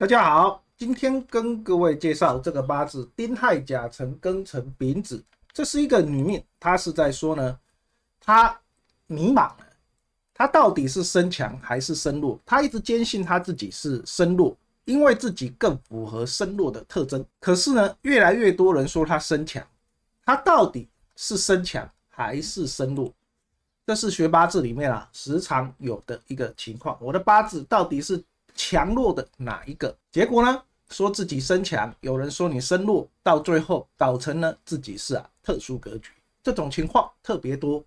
大家好，今天跟各位介绍这个八字丁亥甲辰庚辰丙子，这是一个女命，她是在说呢，她迷茫了，她到底是身强还是身弱？她一直坚信她自己是身弱，因为自己更符合身弱的特征。可是呢，越来越多人说她身强，她到底是身强还是身弱？这是学八字里面啊时常有的一个情况。我的八字到底是？强弱的哪一个结果呢？说自己身强，有人说你身弱，到最后导成呢自己是啊特殊格局，这种情况特别多。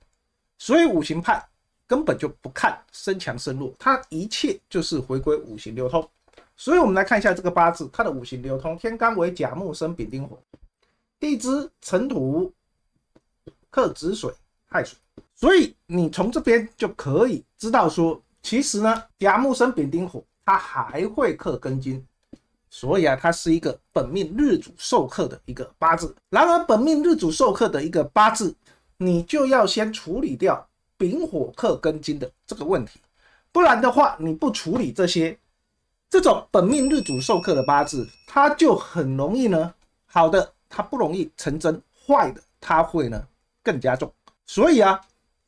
所以五行派根本就不看身强身弱，它一切就是回归五行流通。所以，我们来看一下这个八字，它的五行流通：天干为甲木生丙丁火，地支辰土克子水亥水。所以你从这边就可以知道说，其实呢甲木生丙丁火。它还会克庚金，所以啊，它是一个本命日主受克的一个八字。然而，本命日主受克的一个八字，你就要先处理掉丙火克庚金的这个问题，不然的话，你不处理这些，这种本命日主受克的八字，它就很容易呢。好的，它不容易成真；坏的，它会呢更加重。所以啊，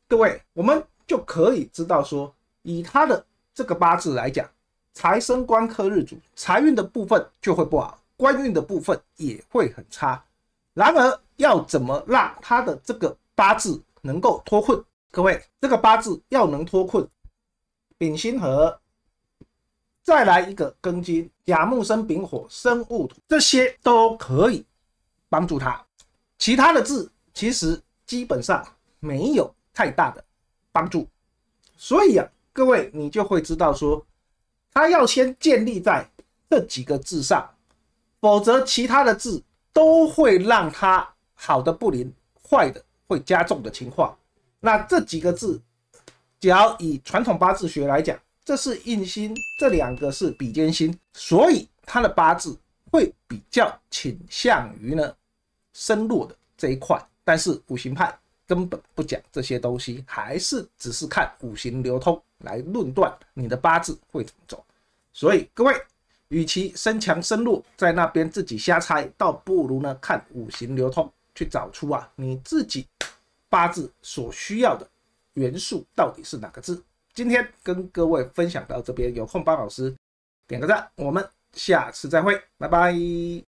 各位，我们就可以知道说，以他的这个八字来讲。财生官克日主，财运的部分就会不好，官运的部分也会很差。然而，要怎么让他的这个八字能够脱困？各位，这个八字要能脱困，丙辛合，再来一个庚金，甲木生丙火，生戊土，这些都可以帮助他。其他的字其实基本上没有太大的帮助。所以啊，各位，你就会知道说。它要先建立在这几个字上，否则其他的字都会让它好的不灵，坏的会加重的情况。那这几个字，只要以传统八字学来讲，这是印星，这两个是比肩星，所以他的八字会比较倾向于呢深弱的这一块。但是五行派根本不讲这些东西，还是只是看五行流通来论断你的八字会怎么走。所以各位，与其身强身弱，在那边自己瞎猜，倒不如呢看五行流通，去找出啊你自己八字所需要的元素到底是哪个字。今天跟各位分享到这边，有空帮老师点个赞，我们下次再会，拜拜。